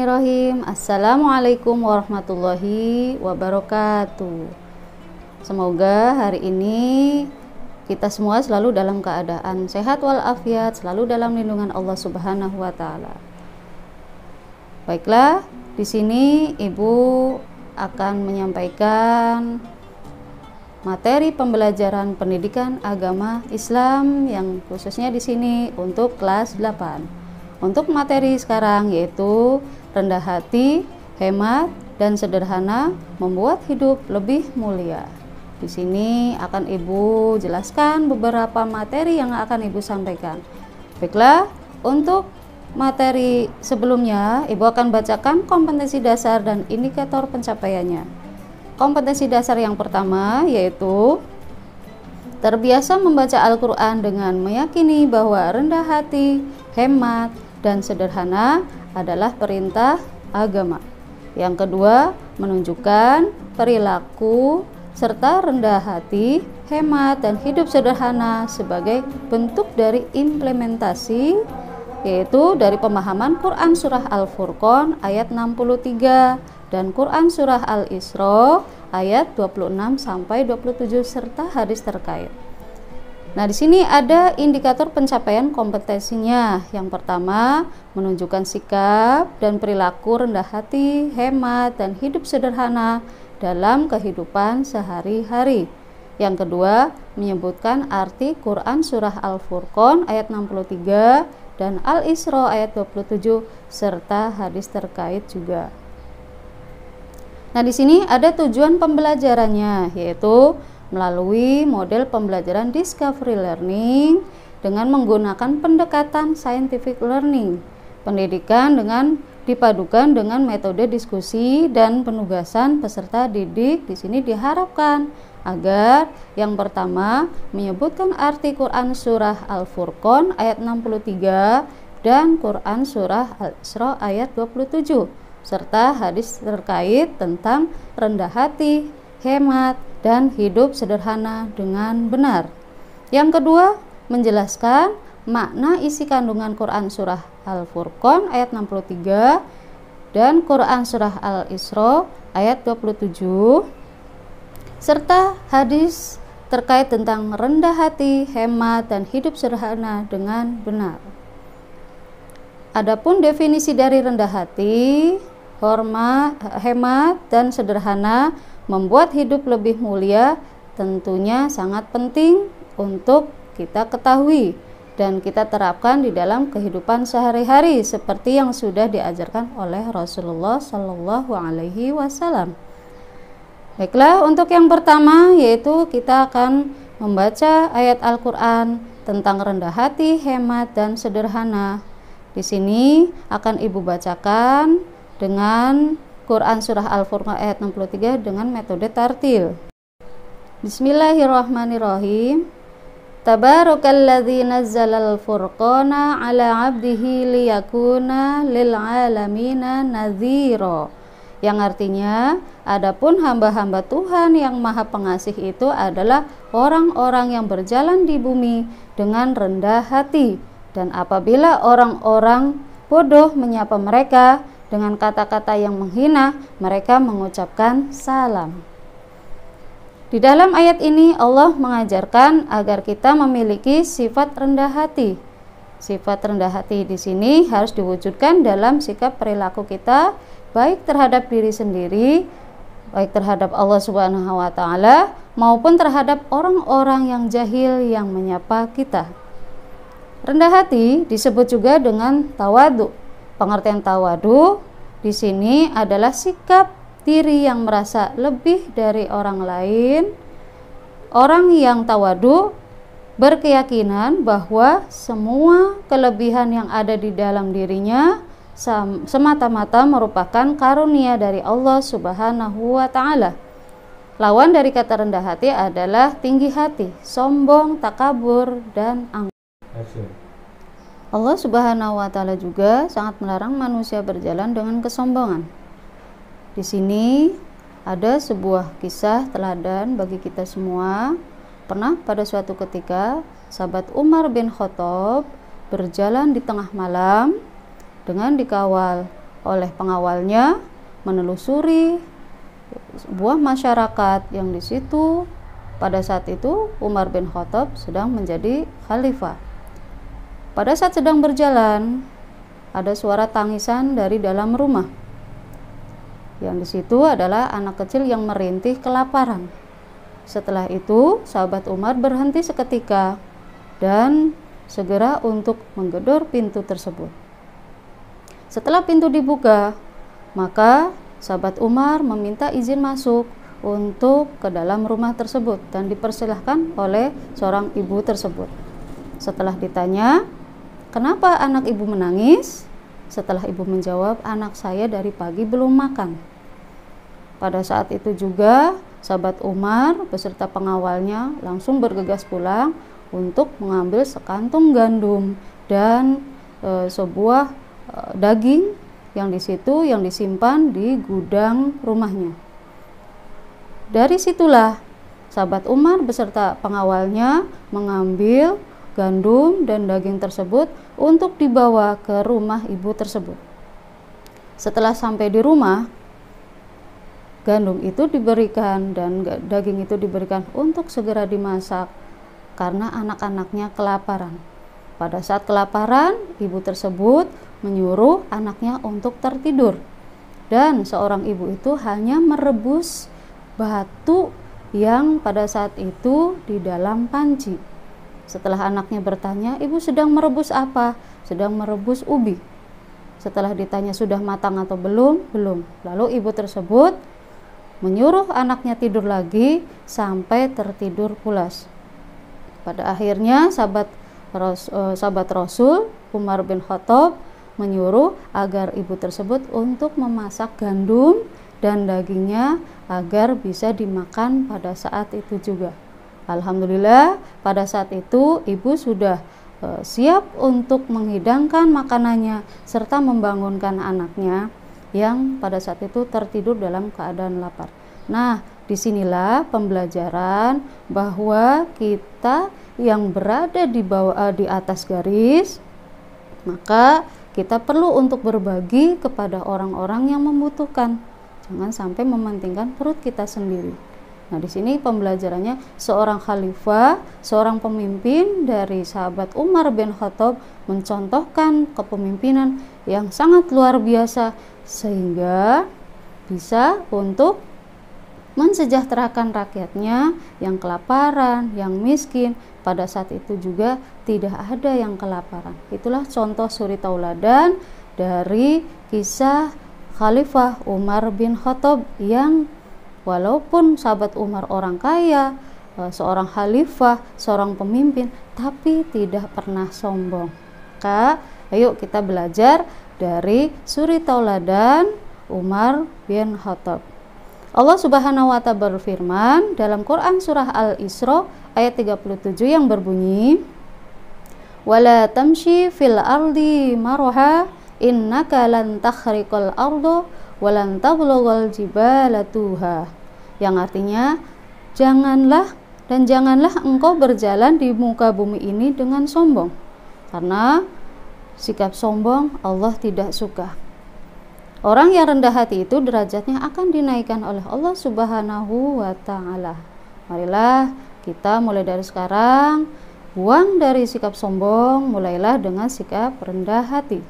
Bismillahirrahmanirrahim Assalamualaikum warahmatullahi wabarakatuh Semoga hari ini kita semua selalu dalam keadaan sehat walafiat Selalu dalam lindungan Allah subhanahu wa ta'ala Baiklah, di sini Ibu akan menyampaikan materi pembelajaran pendidikan agama Islam yang khususnya di sini untuk kelas 8. Untuk materi sekarang yaitu rendah hati, hemat, dan sederhana membuat hidup lebih mulia. Di sini akan Ibu jelaskan beberapa materi yang akan Ibu sampaikan. Baiklah, untuk materi sebelumnya, Ibu akan bacakan kompetensi dasar dan indikator pencapaiannya. Kompetensi dasar yang pertama yaitu terbiasa membaca Al-Quran dengan meyakini bahwa rendah hati, hemat, dan sederhana adalah perintah agama. Yang kedua, menunjukkan perilaku serta rendah hati, hemat, dan hidup sederhana sebagai bentuk dari implementasi yaitu dari pemahaman Quran Surah Al-Furqan ayat 63 dan Quran Surah Al-Isra ayat 26 27 serta hadis terkait. Nah, di sini ada indikator pencapaian kompetensinya. Yang pertama, menunjukkan sikap dan perilaku rendah hati, hemat, dan hidup sederhana dalam kehidupan sehari-hari. Yang kedua, menyebutkan arti Quran surah Al-Furqan ayat 63 dan Al-Isra ayat 27 serta hadis terkait juga. Nah, di sini ada tujuan pembelajarannya yaitu melalui model pembelajaran discovery learning dengan menggunakan pendekatan scientific learning. Pendidikan dengan dipadukan dengan metode diskusi dan penugasan peserta didik di sini diharapkan agar yang pertama menyebutkan arti Quran surah Al-Furqan ayat 63 dan Quran surah Al-Isra ayat 27 serta hadis terkait tentang rendah hati, hemat, dan hidup sederhana dengan benar. Yang kedua, menjelaskan makna isi kandungan Quran surah Al-Furqan ayat 63 dan Quran surah Al-Isra ayat 27 serta hadis terkait tentang rendah hati, hemat dan hidup sederhana dengan benar. Adapun definisi dari rendah hati, hormat, hemat, dan sederhana membuat hidup lebih mulia tentunya sangat penting untuk kita ketahui dan kita terapkan di dalam kehidupan sehari-hari seperti yang sudah diajarkan oleh Rasulullah Shallallahu Alaihi Wasallam. Baiklah, untuk yang pertama yaitu kita akan membaca ayat Al-Quran tentang rendah hati, hemat, dan sederhana. Di sini akan Ibu bacakan dengan Quran Surah Al-Furqan ayat 63 dengan metode tartil. Bismillahirrahmanirrahim. Tabarakalladzi nazzalal furqana ala 'abdihi liyakuna lil 'alamina nadhira. Yang artinya, adapun hamba-hamba Tuhan yang Maha Pengasih itu adalah orang-orang yang berjalan di bumi dengan rendah hati dan apabila orang-orang bodoh menyapa mereka, dengan kata-kata yang menghina, mereka mengucapkan salam. Di dalam ayat ini, Allah mengajarkan agar kita memiliki sifat rendah hati. Sifat rendah hati di sini harus diwujudkan dalam sikap perilaku kita, baik terhadap diri sendiri, baik terhadap Allah Subhanahu wa Ta'ala, maupun terhadap orang-orang yang jahil yang menyapa kita. Rendah hati disebut juga dengan tawadu, Pengertian tawadu di sini adalah sikap diri yang merasa lebih dari orang lain. Orang yang tawadu berkeyakinan bahwa semua kelebihan yang ada di dalam dirinya semata-mata merupakan karunia dari Allah Subhanahu wa taala. Lawan dari kata rendah hati adalah tinggi hati, sombong, takabur, dan angkuh. Allah Subhanahu wa taala juga sangat melarang manusia berjalan dengan kesombongan. Di sini ada sebuah kisah teladan bagi kita semua. Pernah pada suatu ketika sahabat Umar bin Khattab berjalan di tengah malam dengan dikawal oleh pengawalnya menelusuri sebuah masyarakat yang di situ pada saat itu Umar bin Khattab sedang menjadi khalifah pada saat sedang berjalan, ada suara tangisan dari dalam rumah. Yang di situ adalah anak kecil yang merintih kelaparan. Setelah itu, sahabat Umar berhenti seketika dan segera untuk menggedor pintu tersebut. Setelah pintu dibuka, maka sahabat Umar meminta izin masuk untuk ke dalam rumah tersebut dan dipersilahkan oleh seorang ibu tersebut. Setelah ditanya, Kenapa anak ibu menangis? Setelah ibu menjawab, anak saya dari pagi belum makan. Pada saat itu juga, sahabat Umar beserta pengawalnya langsung bergegas pulang untuk mengambil sekantung gandum dan e, sebuah e, daging yang di situ yang disimpan di gudang rumahnya. Dari situlah sahabat Umar beserta pengawalnya mengambil gandum dan daging tersebut untuk dibawa ke rumah ibu tersebut. Setelah sampai di rumah, gandum itu diberikan dan daging itu diberikan untuk segera dimasak karena anak-anaknya kelaparan. Pada saat kelaparan, ibu tersebut menyuruh anaknya untuk tertidur. Dan seorang ibu itu hanya merebus batu yang pada saat itu di dalam panci. Setelah anaknya bertanya, "Ibu sedang merebus apa?" "Sedang merebus ubi." Setelah ditanya sudah matang atau belum? "Belum." Lalu ibu tersebut menyuruh anaknya tidur lagi sampai tertidur pulas. Pada akhirnya sahabat eh, sahabat Rasul Umar bin Khattab menyuruh agar ibu tersebut untuk memasak gandum dan dagingnya agar bisa dimakan pada saat itu juga. Alhamdulillah pada saat itu ibu sudah e, siap untuk menghidangkan makanannya serta membangunkan anaknya yang pada saat itu tertidur dalam keadaan lapar. Nah, disinilah pembelajaran bahwa kita yang berada di bawah eh, di atas garis maka kita perlu untuk berbagi kepada orang-orang yang membutuhkan. Jangan sampai mementingkan perut kita sendiri. Nah, di sini pembelajarannya seorang khalifah, seorang pemimpin dari sahabat Umar bin Khattab mencontohkan kepemimpinan yang sangat luar biasa sehingga bisa untuk mensejahterakan rakyatnya yang kelaparan, yang miskin. Pada saat itu juga tidak ada yang kelaparan. Itulah contoh suri tauladan dari kisah Khalifah Umar bin Khattab yang Walaupun sahabat Umar orang kaya, eh, seorang khalifah, seorang pemimpin, tapi tidak pernah sombong. Kak, ayo kita belajar dari suri tauladan Umar bin Khattab. Allah Subhanahu wa taala berfirman dalam Quran surah Al-Isra ayat 37 yang berbunyi Wala tamshi fil ardi maroha innaka lan takhriqal ardu walan tablughal jibala tuha yang artinya janganlah dan janganlah engkau berjalan di muka bumi ini dengan sombong karena sikap sombong Allah tidak suka orang yang rendah hati itu derajatnya akan dinaikkan oleh Allah subhanahu wa ta'ala marilah kita mulai dari sekarang buang dari sikap sombong mulailah dengan sikap rendah hati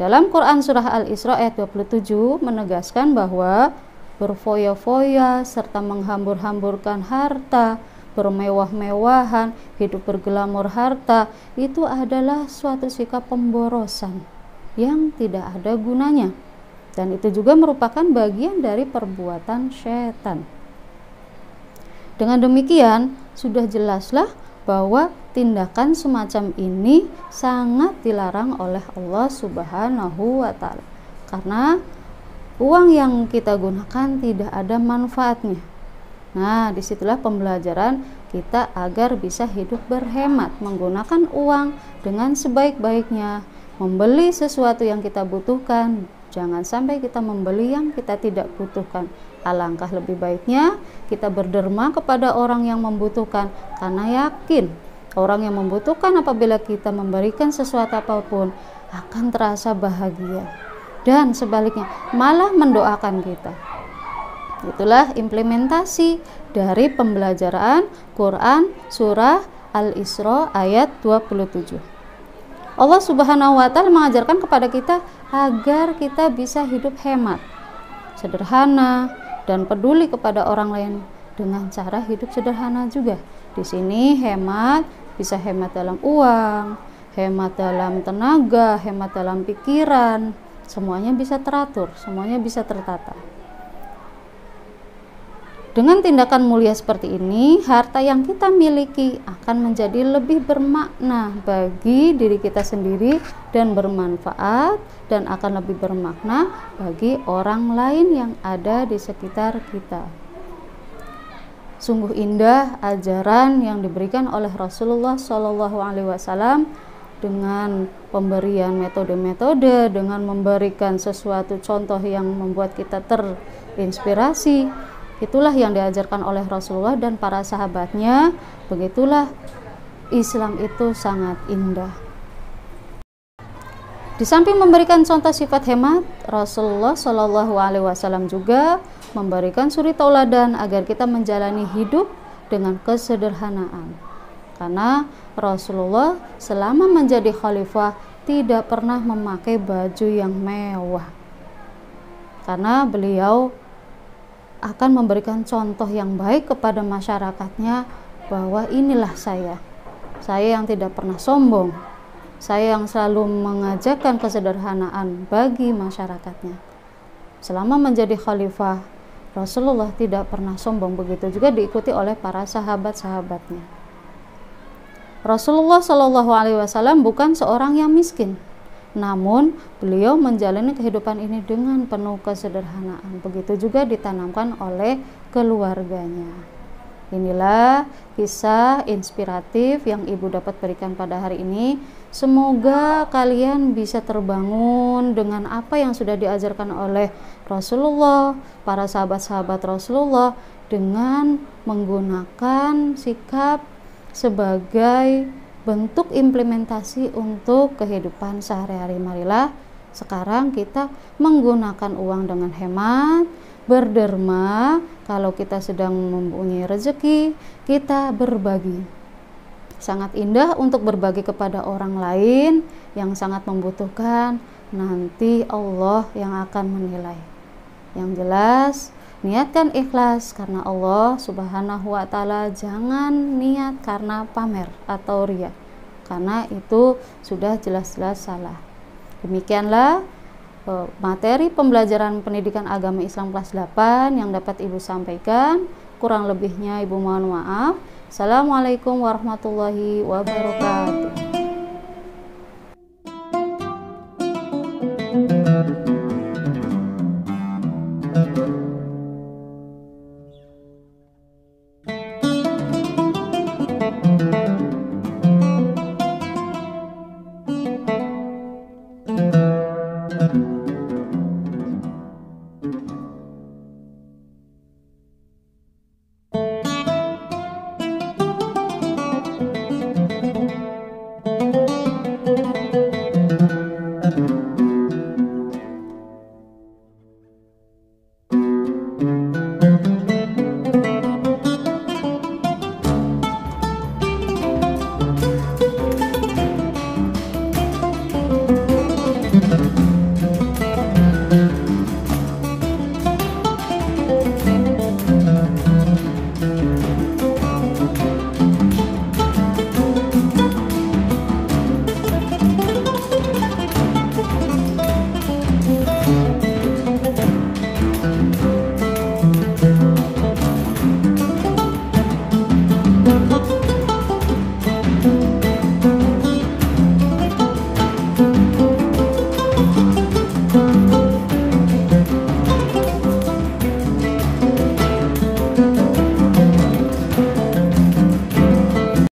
dalam Quran Surah Al-Isra ayat 27 menegaskan bahwa berfoya-foya, serta menghambur-hamburkan harta, bermewah-mewahan, hidup bergelamur harta, itu adalah suatu sikap pemborosan yang tidak ada gunanya. Dan itu juga merupakan bagian dari perbuatan setan. Dengan demikian, sudah jelaslah bahwa tindakan semacam ini sangat dilarang oleh Allah Subhanahu wa taala. Karena uang yang kita gunakan tidak ada manfaatnya. Nah, disitulah pembelajaran kita agar bisa hidup berhemat, menggunakan uang dengan sebaik-baiknya, membeli sesuatu yang kita butuhkan, jangan sampai kita membeli yang kita tidak butuhkan. Alangkah lebih baiknya kita berderma kepada orang yang membutuhkan, karena yakin orang yang membutuhkan apabila kita memberikan sesuatu apapun akan terasa bahagia dan sebaliknya malah mendoakan kita. Itulah implementasi dari pembelajaran Quran surah Al-Isra ayat 27. Allah Subhanahu wa taala mengajarkan kepada kita agar kita bisa hidup hemat, sederhana dan peduli kepada orang lain dengan cara hidup sederhana juga. Di sini hemat bisa hemat dalam uang, hemat dalam tenaga, hemat dalam pikiran, semuanya bisa teratur, semuanya bisa tertata. Dengan tindakan mulia seperti ini, harta yang kita miliki akan menjadi lebih bermakna bagi diri kita sendiri dan bermanfaat dan akan lebih bermakna bagi orang lain yang ada di sekitar kita. Sungguh indah ajaran yang diberikan oleh Rasulullah SAW dengan pemberian metode-metode, dengan memberikan sesuatu contoh yang membuat kita terinspirasi. Itulah yang diajarkan oleh Rasulullah dan para sahabatnya. Begitulah Islam itu sangat indah. Di samping memberikan contoh sifat hemat, Rasulullah Shallallahu Alaihi Wasallam juga memberikan suri tauladan agar kita menjalani hidup dengan kesederhanaan. Karena Rasulullah selama menjadi khalifah tidak pernah memakai baju yang mewah. Karena beliau akan memberikan contoh yang baik kepada masyarakatnya bahwa inilah saya. Saya yang tidak pernah sombong. Saya yang selalu mengajarkan kesederhanaan bagi masyarakatnya. Selama menjadi khalifah, Rasulullah tidak pernah sombong begitu juga diikuti oleh para sahabat-sahabatnya. Rasulullah Shallallahu Alaihi Wasallam bukan seorang yang miskin, namun beliau menjalani kehidupan ini dengan penuh kesederhanaan. Begitu juga ditanamkan oleh keluarganya. Inilah kisah inspiratif yang Ibu dapat berikan pada hari ini. Semoga kalian bisa terbangun dengan apa yang sudah diajarkan oleh Rasulullah, para sahabat-sahabat Rasulullah dengan menggunakan sikap sebagai bentuk implementasi untuk kehidupan sehari-hari. Marilah sekarang kita menggunakan uang dengan hemat, berderma. Kalau kita sedang mempunyai rezeki, kita berbagi. Sangat indah untuk berbagi kepada orang lain yang sangat membutuhkan. Nanti Allah yang akan menilai. Yang jelas, niatkan ikhlas karena Allah Subhanahu wa taala jangan niat karena pamer atau ria karena itu sudah jelas-jelas salah demikianlah e, materi pembelajaran pendidikan agama Islam kelas 8 yang dapat Ibu sampaikan kurang lebihnya Ibu mohon maaf Assalamualaikum warahmatullahi wabarakatuh